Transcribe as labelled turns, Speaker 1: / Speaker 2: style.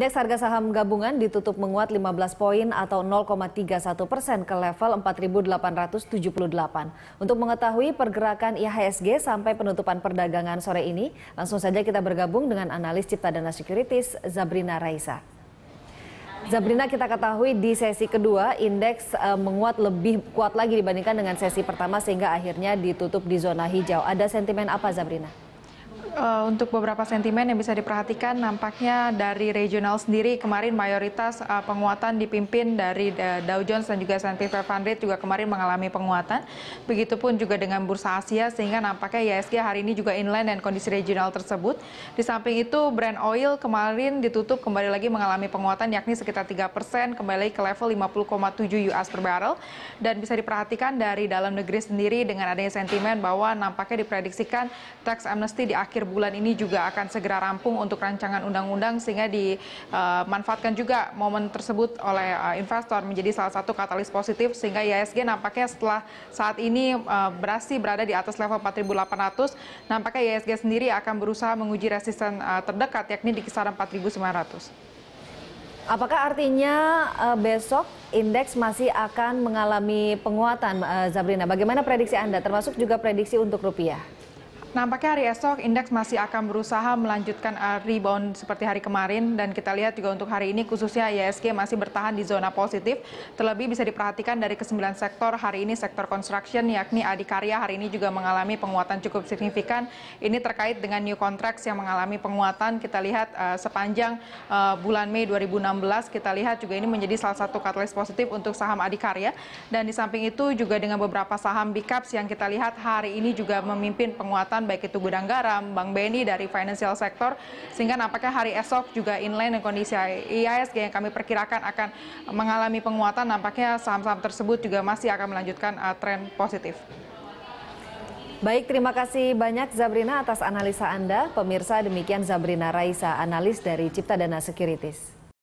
Speaker 1: Indeks harga saham gabungan ditutup menguat 15 poin atau 0,31 persen ke level 4.878. Untuk mengetahui pergerakan IHSG sampai penutupan perdagangan sore ini, langsung saja kita bergabung dengan analis Dana Securities Zabrina Raisa. Zabrina kita ketahui di sesi kedua indeks uh, menguat lebih kuat lagi dibandingkan dengan sesi pertama sehingga akhirnya ditutup di zona hijau. Ada sentimen apa Zabrina?
Speaker 2: uh, untuk beberapa sentimen yang bisa diperhatikan nampaknya dari regional sendiri kemarin mayoritas uh, penguatan dipimpin dari uh, Dow Jones dan juga S&P 500 juga kemarin mengalami penguatan. Begitupun juga dengan bursa Asia sehingga nampaknya IHSG hari ini juga inline dan kondisi regional tersebut. Di samping itu brand oil kemarin ditutup kembali lagi mengalami penguatan yakni sekitar 3% kembali ke level 50,7 US per barrel dan bisa diperhatikan dari dalam negeri sendiri dengan adanya sentimen bahwa nampaknya diprediksikan tax amnesty di akhir akhir bulan ini juga akan segera rampung untuk rancangan undang-undang sehingga dimanfaatkan juga momen tersebut oleh eh, investor menjadi salah satu katalis positif sehingga IHSG nampaknya setelah saat ini eh, berhasil berada di atas level 4.800 nampaknya IHSG sendiri akan berusaha menguji resisten eh, terdekat yakni di kisaran 4.900. Apakah artinya uh, besok indeks masih akan mengalami
Speaker 1: penguatan, uh, Zabrina? Bagaimana prediksi Anda, termasuk juga prediksi untuk rupiah?
Speaker 2: Nampaknya hari esok indeks masih akan berusaha melanjutkan eh, rebound seperti hari kemarin dan kita lihat juga untuk hari ini khususnya ISG masih bertahan di zona positif. Terlebih bisa diperhatikan dari kesembilan sektor hari ini sektor construction yakni Adikarya hari ini juga mengalami penguatan cukup signifikan. Ini terkait dengan new contracts yang mengalami penguatan. Kita lihat uh, sepanjang uh, bulan Mei 2016 kita lihat juga ini menjadi salah satu katalis positif untuk saham Adikarya dan di samping itu juga dengan beberapa saham big yang kita lihat hari ini juga memimpin penguatan kesehatan baik itu gudang garam, Bang Beni dari financial sector sehingga nampaknya hari esok juga inline dan kondisi IISG yang kami perkirakan akan mengalami penguatan nampaknya saham-saham tersebut juga masih akan melanjutkan uh, tren positif. Baik, terima kasih banyak
Speaker 1: Zabrina atas analisa Anda. Pemirsa, demikian Zabrina Raisa, analis dari Cipta Dana Securities.